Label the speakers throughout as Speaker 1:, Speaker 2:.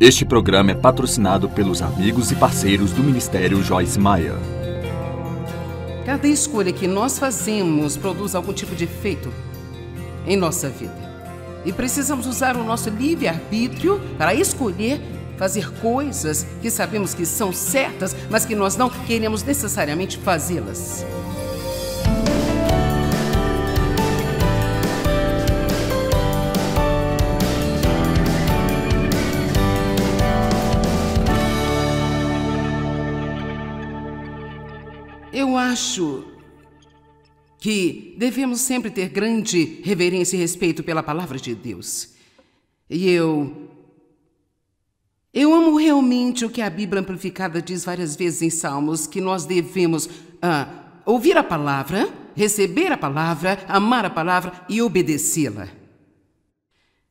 Speaker 1: Este programa é patrocinado pelos amigos e parceiros do Ministério Joyce Maia. Cada escolha que nós fazemos produz algum tipo de efeito em nossa vida. E precisamos usar o nosso livre-arbítrio para escolher fazer coisas que sabemos que são certas, mas que nós não queremos necessariamente fazê-las. acho que devemos sempre ter grande reverência e respeito pela palavra de Deus. E eu. Eu amo realmente o que a Bíblia Amplificada diz várias vezes em Salmos: que nós devemos ah, ouvir a palavra, receber a palavra, amar a palavra e obedecê-la.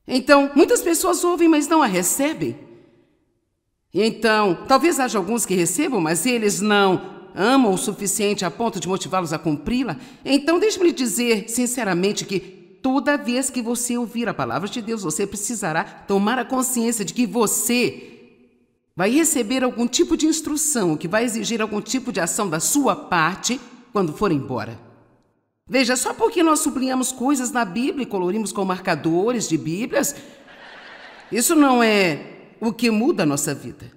Speaker 1: Então, muitas pessoas ouvem, mas não a recebem. Então, talvez haja alguns que recebam, mas eles não amam o suficiente a ponto de motivá-los a cumpri-la, então deixe-me lhe dizer sinceramente que toda vez que você ouvir a palavra de Deus, você precisará tomar a consciência de que você vai receber algum tipo de instrução que vai exigir algum tipo de ação da sua parte quando for embora. Veja, só porque nós sublinhamos coisas na Bíblia e colorimos com marcadores de Bíblias, isso não é o que muda a nossa vida.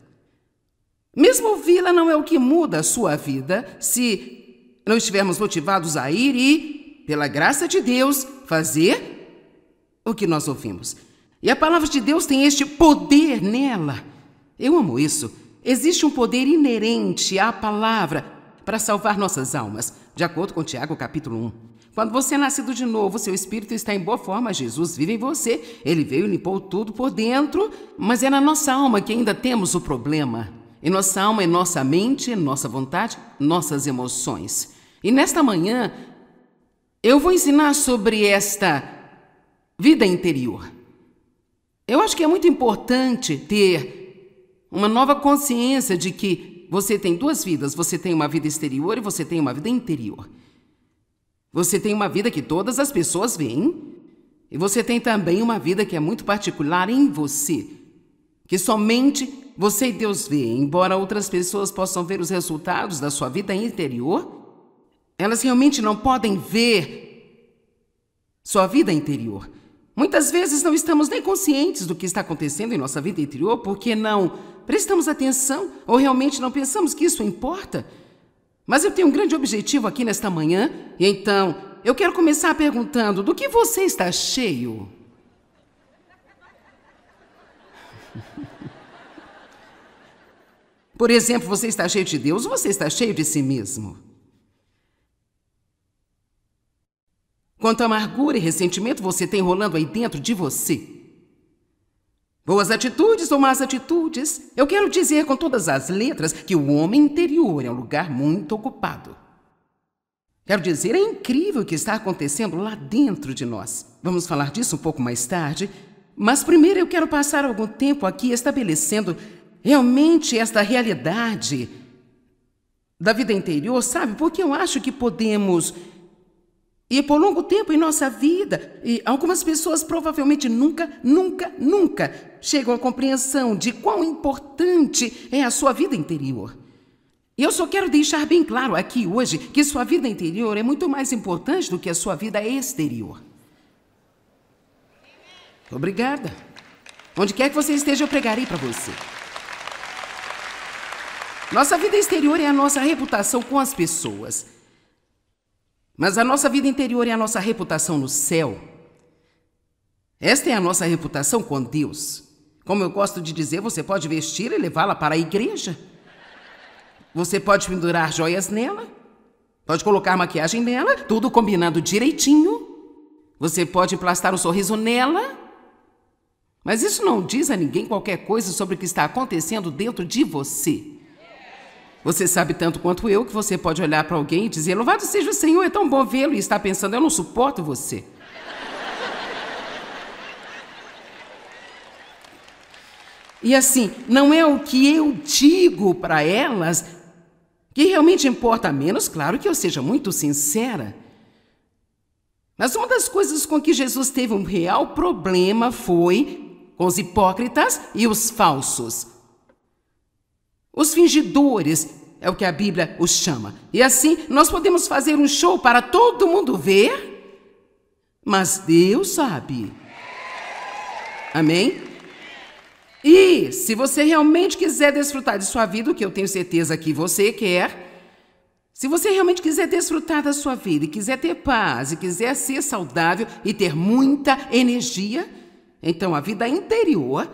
Speaker 1: Mesmo ouvi-la não é o que muda a sua vida se não estivermos motivados a ir e, pela graça de Deus, fazer o que nós ouvimos. E a palavra de Deus tem este poder nela. Eu amo isso. Existe um poder inerente à palavra para salvar nossas almas, de acordo com Tiago capítulo 1. Quando você é nascido de novo, seu espírito está em boa forma, Jesus vive em você. Ele veio e limpou tudo por dentro, mas é na nossa alma que ainda temos o problema. Em nossa alma, em nossa mente, em nossa vontade, nossas emoções. E nesta manhã, eu vou ensinar sobre esta vida interior. Eu acho que é muito importante ter uma nova consciência de que você tem duas vidas: você tem uma vida exterior e você tem uma vida interior. Você tem uma vida que todas as pessoas veem, e você tem também uma vida que é muito particular em você, que somente você e Deus vê, embora outras pessoas possam ver os resultados da sua vida interior, elas realmente não podem ver sua vida interior. Muitas vezes não estamos nem conscientes do que está acontecendo em nossa vida interior porque não prestamos atenção ou realmente não pensamos que isso importa. Mas eu tenho um grande objetivo aqui nesta manhã, e então eu quero começar perguntando: do que você está cheio? Por exemplo, você está cheio de Deus ou você está cheio de si mesmo? Quanto amargura e ressentimento você tem rolando aí dentro de você? Boas atitudes ou más atitudes? Eu quero dizer com todas as letras que o homem interior é um lugar muito ocupado. Quero dizer, é incrível o que está acontecendo lá dentro de nós. Vamos falar disso um pouco mais tarde, mas primeiro eu quero passar algum tempo aqui estabelecendo realmente esta realidade da vida interior, sabe? Porque eu acho que podemos e por longo tempo em nossa vida, e algumas pessoas provavelmente nunca, nunca, nunca chegam à compreensão de quão importante é a sua vida interior. E eu só quero deixar bem claro aqui hoje que sua vida interior é muito mais importante do que a sua vida exterior. Obrigada. Onde quer que você esteja, eu pregarei para você. Nossa vida exterior é a nossa reputação com as pessoas. Mas a nossa vida interior é a nossa reputação no céu. Esta é a nossa reputação com Deus. Como eu gosto de dizer, você pode vestir e levá-la para a igreja. Você pode pendurar joias nela. Pode colocar maquiagem nela, tudo combinado direitinho. Você pode plastar um sorriso nela. Mas isso não diz a ninguém qualquer coisa sobre o que está acontecendo dentro de você. Você sabe tanto quanto eu que você pode olhar para alguém e dizer: Louvado seja o Senhor, é tão bom vê-lo, e está pensando: Eu não suporto você. E assim, não é o que eu digo para elas que realmente importa, a menos, claro, que eu seja muito sincera. Mas uma das coisas com que Jesus teve um real problema foi com os hipócritas e os falsos. Os fingidores é o que a Bíblia os chama. E assim nós podemos fazer um show para todo mundo ver, mas Deus sabe. Amém? E se você realmente quiser desfrutar de sua vida, o que eu tenho certeza que você quer, se você realmente quiser desfrutar da sua vida e quiser ter paz e quiser ser saudável e ter muita energia, então a vida interior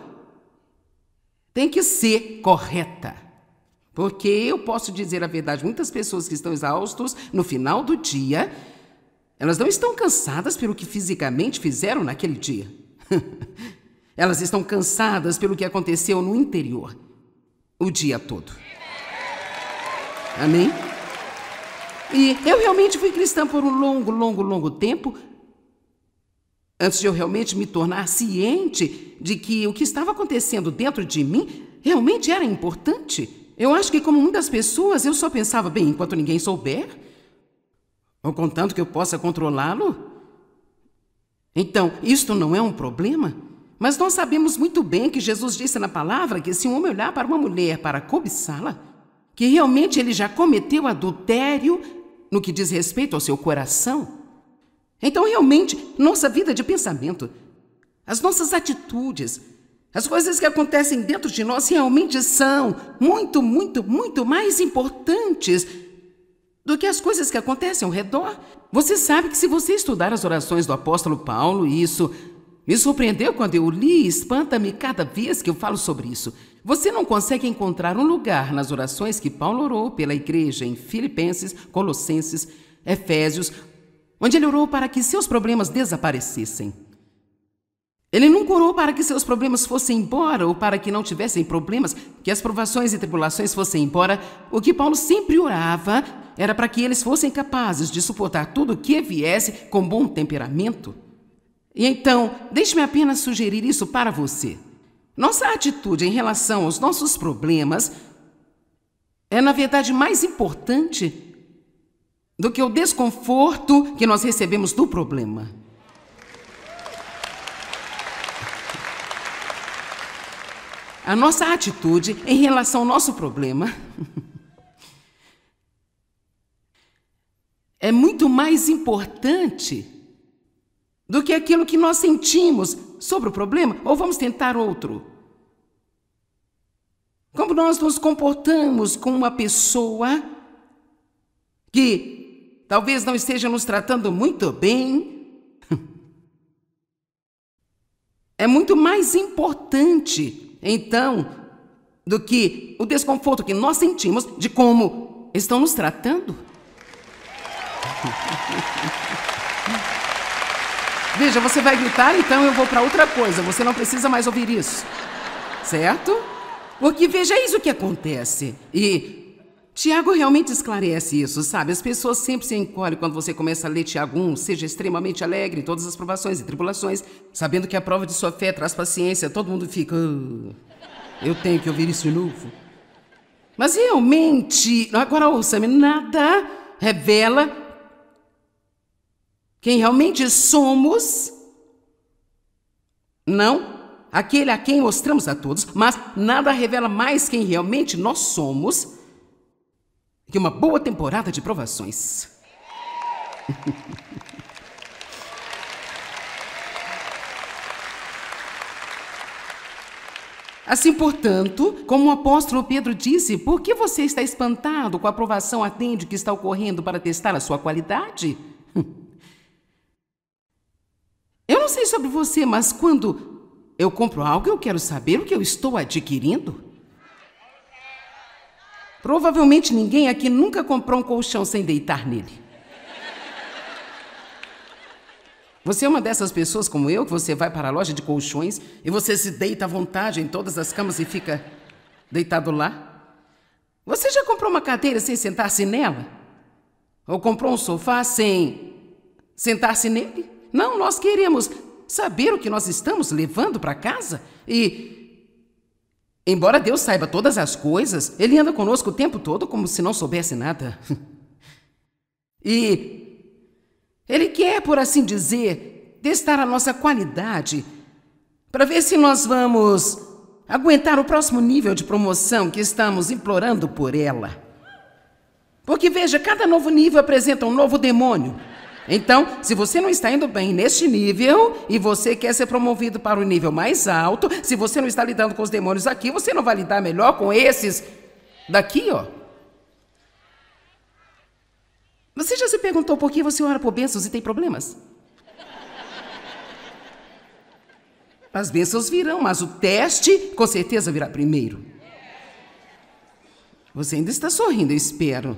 Speaker 1: tem que ser correta. Porque eu posso dizer a verdade, muitas pessoas que estão exaustos no final do dia, elas não estão cansadas pelo que fisicamente fizeram naquele dia. elas estão cansadas pelo que aconteceu no interior o dia todo. Amém? E eu realmente fui cristã por um longo, longo, longo tempo, antes de eu realmente me tornar ciente de que o que estava acontecendo dentro de mim realmente era importante. Eu acho que, como muitas pessoas, eu só pensava, bem, enquanto ninguém souber, ou contanto que eu possa controlá-lo. Então, isto não é um problema? Mas nós sabemos muito bem que Jesus disse na palavra que se um homem olhar para uma mulher para cobiçá-la, que realmente ele já cometeu adultério no que diz respeito ao seu coração. Então, realmente, nossa vida de pensamento, as nossas atitudes, as coisas que acontecem dentro de nós realmente são muito, muito, muito mais importantes do que as coisas que acontecem ao redor. Você sabe que se você estudar as orações do apóstolo Paulo, isso me surpreendeu quando eu li e espanta-me cada vez que eu falo sobre isso. Você não consegue encontrar um lugar nas orações que Paulo orou pela igreja em Filipenses, Colossenses, Efésios, onde ele orou para que seus problemas desaparecessem. Ele não curou para que seus problemas fossem embora ou para que não tivessem problemas, que as provações e tribulações fossem embora. O que Paulo sempre orava era para que eles fossem capazes de suportar tudo o que viesse com bom temperamento. E então, deixe-me apenas sugerir isso para você. Nossa atitude em relação aos nossos problemas é, na verdade, mais importante do que o desconforto que nós recebemos do problema. a nossa atitude em relação ao nosso problema é muito mais importante do que aquilo que nós sentimos sobre o problema ou vamos tentar outro. Como nós nos comportamos com uma pessoa que talvez não esteja nos tratando muito bem, é muito mais importante então do que o desconforto que nós sentimos de como estão nos tratando. Veja, você vai gritar, então eu vou para outra coisa. Você não precisa mais ouvir isso. Certo? Porque veja é isso que acontece. E Tiago realmente esclarece isso, sabe? As pessoas sempre se encolhem quando você começa a ler Tiago 1, seja extremamente alegre em todas as provações e tribulações, sabendo que a prova de sua fé traz paciência, todo mundo fica. Oh, eu tenho que ouvir isso de novo. Mas realmente, agora ouça-me, nada revela quem realmente somos, não aquele a quem mostramos a todos, mas nada revela mais quem realmente nós somos e uma boa temporada de provações. Assim, portanto, como o apóstolo Pedro disse, por que você está espantado com a aprovação atende que está ocorrendo para testar a sua qualidade? Eu não sei sobre você, mas quando eu compro algo, eu quero saber o que eu estou adquirindo. Provavelmente ninguém aqui nunca comprou um colchão sem deitar nele. Você é uma dessas pessoas como eu, que você vai para a loja de colchões e você se deita à vontade em todas as camas e fica deitado lá? Você já comprou uma cadeira sem sentar-se nela? Ou comprou um sofá sem sentar-se nele? Não, nós queremos saber o que nós estamos levando para casa e Embora Deus saiba todas as coisas, ele anda conosco o tempo todo como se não soubesse nada. e ele quer, por assim dizer, testar a nossa qualidade para ver se nós vamos aguentar o próximo nível de promoção que estamos implorando por ela. Porque veja, cada novo nível apresenta um novo demônio. Então, se você não está indo bem neste nível e você quer ser promovido para o um nível mais alto, se você não está lidando com os demônios aqui, você não vai lidar melhor com esses daqui, ó. Você já se perguntou por que você ora por bênçãos e tem problemas? As bênçãos virão, mas o teste com certeza virá primeiro. Você ainda está sorrindo, eu espero.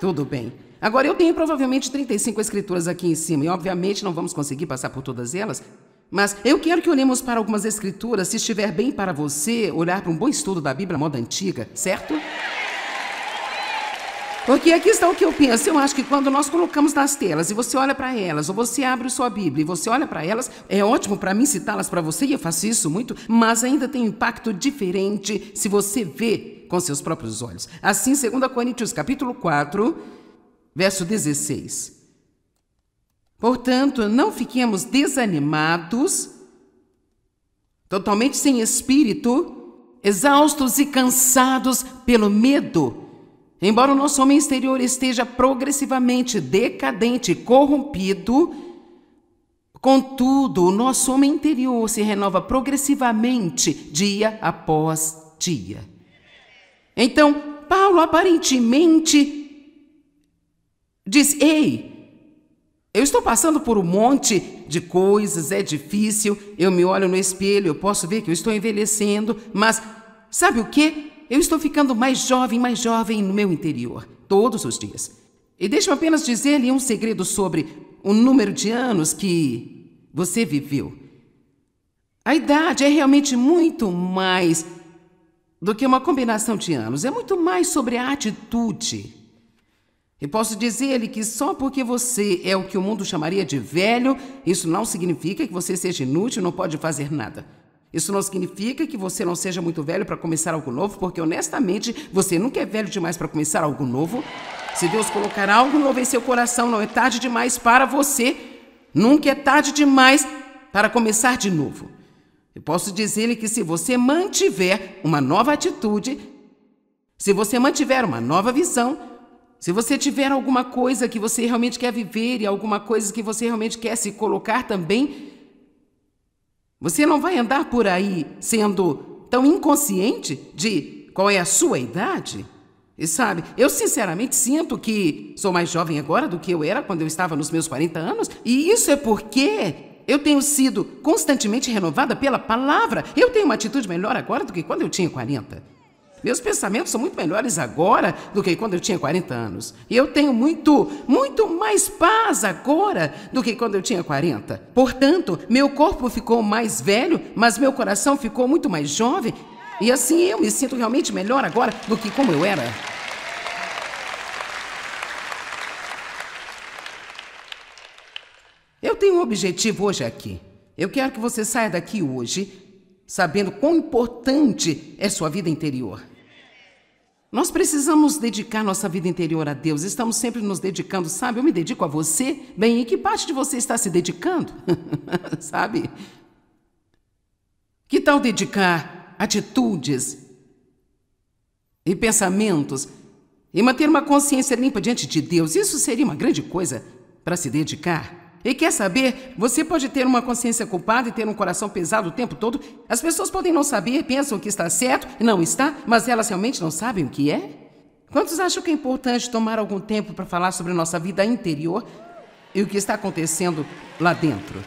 Speaker 1: Tudo bem. Agora, eu tenho provavelmente 35 escrituras aqui em cima, e obviamente não vamos conseguir passar por todas elas, mas eu quero que olhemos para algumas escrituras, se estiver bem para você, olhar para um bom estudo da Bíblia moda antiga, certo? Porque aqui está o que eu penso. Eu acho que quando nós colocamos nas telas e você olha para elas, ou você abre sua Bíblia e você olha para elas, é ótimo para mim citá-las para você, e eu faço isso muito, mas ainda tem um impacto diferente se você vê com seus próprios olhos. Assim, 2 Coríntios capítulo 4, Verso 16. Portanto, não fiquemos desanimados, totalmente sem espírito, exaustos e cansados pelo medo. Embora o nosso homem exterior esteja progressivamente decadente e corrompido, contudo, o nosso homem interior se renova progressivamente dia após dia. Então, Paulo aparentemente Diz: Ei, eu estou passando por um monte de coisas, é difícil, eu me olho no espelho, eu posso ver que eu estou envelhecendo, mas sabe o que? Eu estou ficando mais jovem, mais jovem no meu interior, todos os dias. E deixa eu apenas dizer-lhe um segredo sobre o número de anos que você viveu. A idade é realmente muito mais do que uma combinação de anos, é muito mais sobre a atitude e posso dizer-lhe que só porque você é o que o mundo chamaria de velho, isso não significa que você seja inútil não pode fazer nada. Isso não significa que você não seja muito velho para começar algo novo, porque honestamente você nunca é velho demais para começar algo novo. Se Deus colocar algo novo em seu coração, não é tarde demais para você. Nunca é tarde demais para começar de novo. Eu posso dizer-lhe que se você mantiver uma nova atitude, se você mantiver uma nova visão, se você tiver alguma coisa que você realmente quer viver e alguma coisa que você realmente quer se colocar também, você não vai andar por aí sendo tão inconsciente de qual é a sua idade. E sabe, eu sinceramente sinto que sou mais jovem agora do que eu era quando eu estava nos meus 40 anos, e isso é porque eu tenho sido constantemente renovada pela palavra. Eu tenho uma atitude melhor agora do que quando eu tinha 40. Meus pensamentos são muito melhores agora do que quando eu tinha 40 anos. E eu tenho muito, muito mais paz agora do que quando eu tinha 40. Portanto, meu corpo ficou mais velho, mas meu coração ficou muito mais jovem. E assim eu me sinto realmente melhor agora do que como eu era. Eu tenho um objetivo hoje aqui. Eu quero que você saia daqui hoje sabendo quão importante é sua vida interior. Nós precisamos dedicar nossa vida interior a Deus. Estamos sempre nos dedicando, sabe? Eu me dedico a você. Bem, e que parte de você está se dedicando? sabe? Que tal dedicar atitudes e pensamentos e manter uma consciência limpa diante de Deus? Isso seria uma grande coisa para se dedicar. E quer saber? Você pode ter uma consciência culpada e ter um coração pesado o tempo todo. As pessoas podem não saber, pensam que está certo não está, mas elas realmente não sabem o que é? Quantos acham que é importante tomar algum tempo para falar sobre nossa vida interior e o que está acontecendo lá dentro?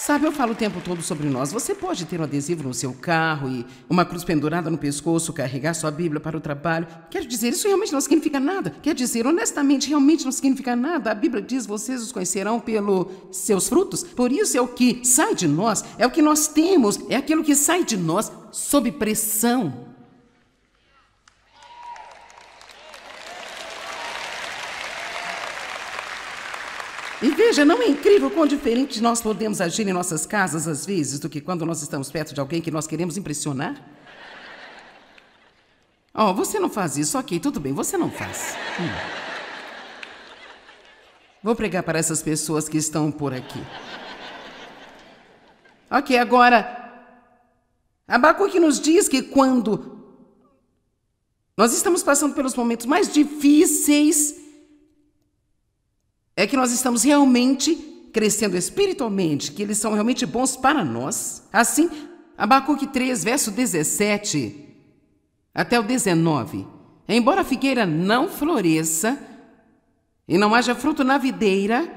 Speaker 1: Sabe, eu falo o tempo todo sobre nós. Você pode ter um adesivo no seu carro e uma cruz pendurada no pescoço, carregar sua Bíblia para o trabalho. Quero dizer, isso realmente não significa nada. Quer dizer, honestamente, realmente não significa nada. A Bíblia diz: vocês os conhecerão pelos seus frutos. Por isso é o que sai de nós, é o que nós temos, é aquilo que sai de nós sob pressão. Veja, não é incrível quão diferentes nós podemos agir em nossas casas às vezes do que quando nós estamos perto de alguém que nós queremos impressionar? Ó, oh, você não faz isso, ok, tudo bem, você não faz. Hum. Vou pregar para essas pessoas que estão por aqui. Ok, agora. Abacuque nos diz que quando nós estamos passando pelos momentos mais difíceis é que nós estamos realmente crescendo espiritualmente, que eles são realmente bons para nós. Assim, Abacuque 3, verso 17 até o 19. Embora a figueira não floresça e não haja fruto na videira,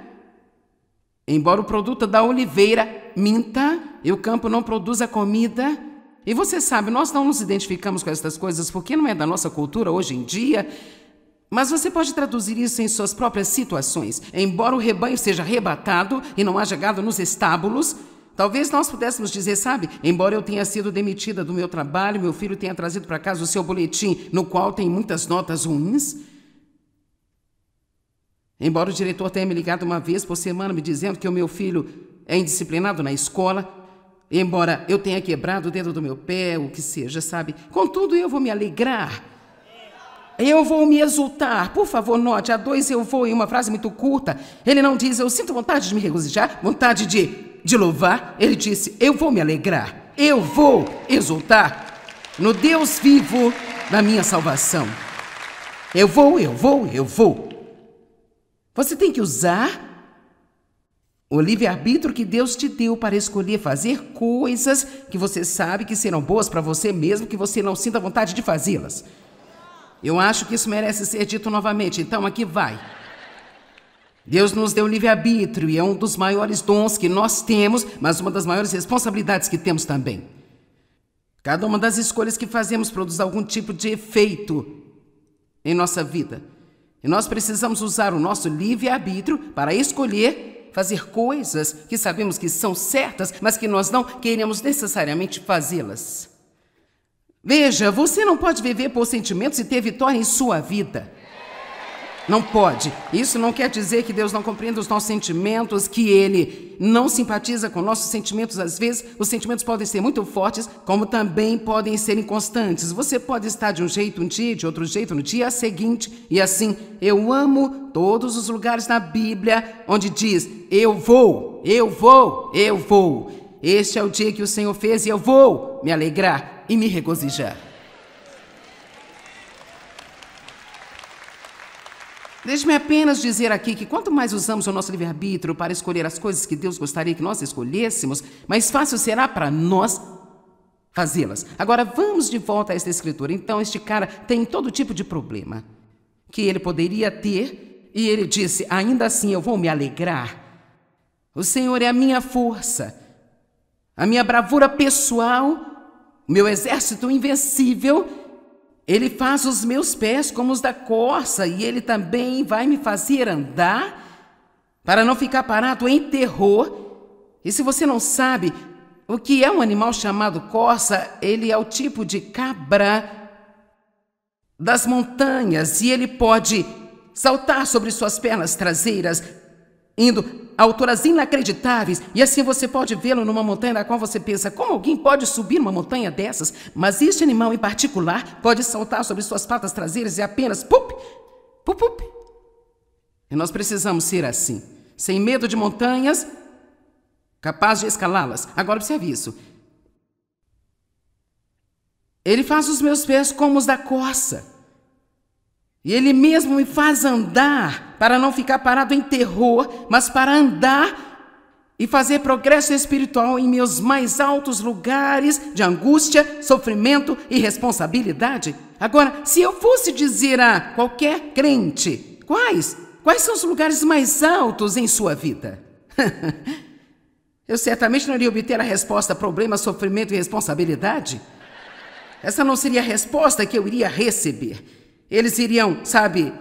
Speaker 1: embora o produto da oliveira minta e o campo não produza comida, e você sabe, nós não nos identificamos com estas coisas porque não é da nossa cultura hoje em dia. Mas você pode traduzir isso em suas próprias situações. Embora o rebanho seja arrebatado e não haja gado nos estábulos, talvez nós pudéssemos dizer, sabe, embora eu tenha sido demitida do meu trabalho, meu filho tenha trazido para casa o seu boletim, no qual tem muitas notas ruins. Embora o diretor tenha me ligado uma vez por semana me dizendo que o meu filho é indisciplinado na escola, embora eu tenha quebrado o dedo do meu pé, o que seja, sabe? Contudo, eu vou me alegrar eu vou me exultar. Por favor, note, a dois eu vou em uma frase muito curta. Ele não diz, eu sinto vontade de me regozijar, vontade de, de louvar. Ele disse, eu vou me alegrar, eu vou exultar no Deus vivo da minha salvação. Eu vou, eu vou, eu vou. Você tem que usar o livre-arbítrio que Deus te deu para escolher fazer coisas que você sabe que serão boas para você mesmo, que você não sinta vontade de fazê-las. Eu acho que isso merece ser dito novamente, então aqui vai. Deus nos deu livre-arbítrio e é um dos maiores dons que nós temos, mas uma das maiores responsabilidades que temos também. Cada uma das escolhas que fazemos produz algum tipo de efeito em nossa vida. E nós precisamos usar o nosso livre-arbítrio para escolher fazer coisas que sabemos que são certas, mas que nós não queremos necessariamente fazê-las. Veja, você não pode viver por sentimentos e ter vitória em sua vida. Não pode. Isso não quer dizer que Deus não compreenda os nossos sentimentos, que Ele não simpatiza com nossos sentimentos. Às vezes, os sentimentos podem ser muito fortes, como também podem ser inconstantes. Você pode estar de um jeito um dia, de outro jeito no dia seguinte. E assim, eu amo todos os lugares na Bíblia onde diz: Eu vou, eu vou, eu vou. Este é o dia que o Senhor fez e eu vou me alegrar e me regozijar. Deixe-me apenas dizer aqui que quanto mais usamos o nosso livre-arbítrio para escolher as coisas que Deus gostaria que nós escolhêssemos, mais fácil será para nós fazê-las. Agora vamos de volta a esta escritura. Então, este cara tem todo tipo de problema que ele poderia ter, e ele disse: Ainda assim eu vou me alegrar. O Senhor é a minha força, a minha bravura pessoal o meu exército invencível, ele faz os meus pés como os da corça e ele também vai me fazer andar para não ficar parado em terror. E se você não sabe o que é um animal chamado corça, ele é o tipo de cabra das montanhas e ele pode saltar sobre suas pernas traseiras indo a alturas inacreditáveis, e assim você pode vê-lo numa montanha na qual você pensa: como alguém pode subir uma montanha dessas? Mas este animal em particular pode saltar sobre suas patas traseiras e apenas pup, pup, pup. E nós precisamos ser assim, sem medo de montanhas, capaz de escalá-las. Agora observe isso. Ele faz os meus pés como os da coça. E ele mesmo me faz andar, para não ficar parado em terror, mas para andar e fazer progresso espiritual em meus mais altos lugares de angústia, sofrimento e responsabilidade. Agora, se eu fosse dizer a qualquer crente, quais? Quais são os lugares mais altos em sua vida? eu certamente não iria obter a resposta problema, sofrimento e responsabilidade. Essa não seria a resposta que eu iria receber. Eles iriam, sabe,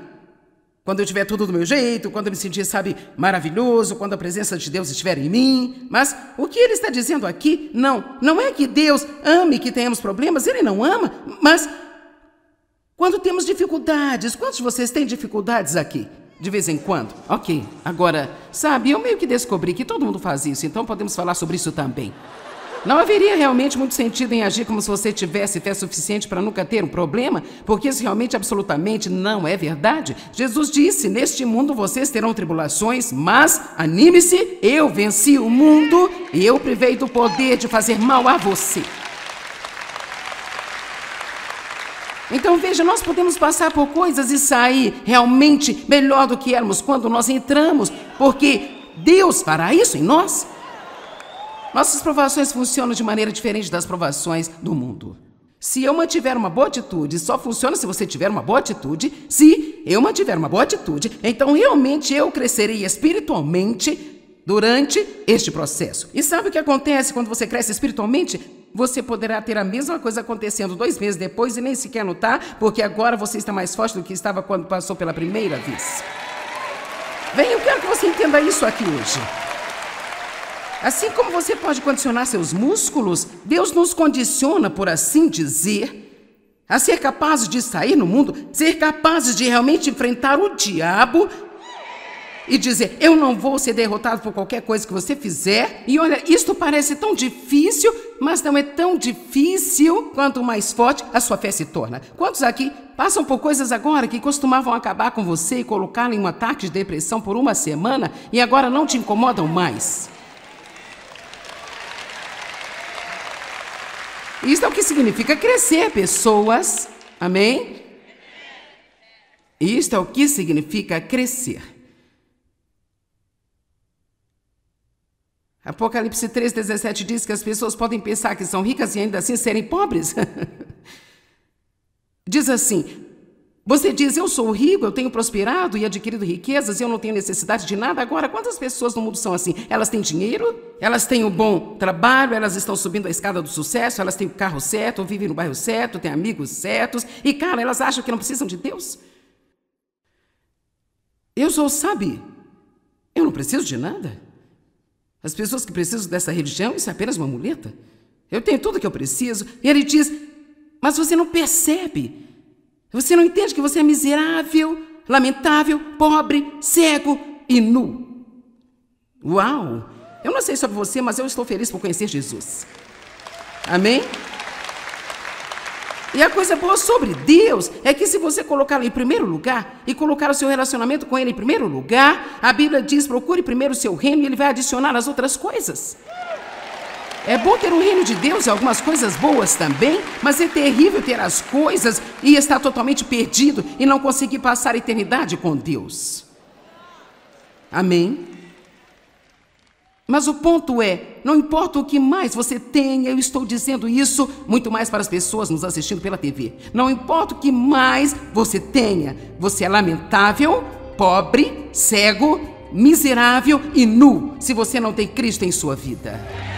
Speaker 1: quando eu tiver tudo do meu jeito, quando eu me sentir, sabe, maravilhoso, quando a presença de Deus estiver em mim. Mas o que ele está dizendo aqui, não, não é que Deus ame que tenhamos problemas, ele não ama, mas quando temos dificuldades, quantos de vocês têm dificuldades aqui? De vez em quando? Ok, agora, sabe, eu meio que descobri que todo mundo faz isso, então podemos falar sobre isso também. Não haveria realmente muito sentido em agir como se você tivesse fé suficiente para nunca ter um problema, porque isso realmente absolutamente não é verdade. Jesus disse: Neste mundo vocês terão tribulações, mas anime-se, eu venci o mundo e eu privei do poder de fazer mal a você. Então veja, nós podemos passar por coisas e sair realmente melhor do que éramos quando nós entramos, porque Deus fará isso em nós. Nossas provações funcionam de maneira diferente das provações do mundo. Se eu mantiver uma boa atitude, só funciona se você tiver uma boa atitude. Se eu mantiver uma boa atitude, então realmente eu crescerei espiritualmente durante este processo. E sabe o que acontece quando você cresce espiritualmente? Você poderá ter a mesma coisa acontecendo dois meses depois e nem sequer notar, porque agora você está mais forte do que estava quando passou pela primeira vez. Vem, eu quero que você entenda isso aqui hoje. Assim como você pode condicionar seus músculos, Deus nos condiciona, por assim dizer, a ser capazes de sair no mundo, ser capazes de realmente enfrentar o diabo e dizer: Eu não vou ser derrotado por qualquer coisa que você fizer. E olha, isto parece tão difícil, mas não é tão difícil quanto mais forte a sua fé se torna. Quantos aqui passam por coisas agora que costumavam acabar com você e colocá-lo em um ataque de depressão por uma semana e agora não te incomodam mais? Isso é o que significa crescer, pessoas. Amém? Isto é o que significa crescer. Apocalipse 3, 17 diz que as pessoas podem pensar que são ricas e ainda assim serem pobres. diz assim: você diz, eu sou rico, eu tenho prosperado e adquirido riquezas, e eu não tenho necessidade de nada. Agora, quantas pessoas no mundo são assim? Elas têm dinheiro, elas têm um bom trabalho, elas estão subindo a escada do sucesso, elas têm o carro certo, vivem no bairro certo, têm amigos certos. E, cara, elas acham que não precisam de Deus? Eu sou sabe Eu não preciso de nada. As pessoas que precisam dessa religião, isso é apenas uma muleta. Eu tenho tudo o que eu preciso. E ele diz, mas você não percebe. Você não entende que você é miserável, lamentável, pobre, cego e nu. Uau! Eu não sei sobre você, mas eu estou feliz por conhecer Jesus. Amém? E a coisa boa sobre Deus é que se você colocá-lo em primeiro lugar e colocar o seu relacionamento com ele em primeiro lugar, a Bíblia diz: procure primeiro o seu reino e ele vai adicionar as outras coisas. É bom ter o reino de Deus e algumas coisas boas também, mas é terrível ter as coisas e estar totalmente perdido e não conseguir passar a eternidade com Deus. Amém? Mas o ponto é, não importa o que mais você tenha, eu estou dizendo isso muito mais para as pessoas nos assistindo pela TV. Não importa o que mais você tenha, você é lamentável, pobre, cego, miserável e nu se você não tem Cristo em sua vida.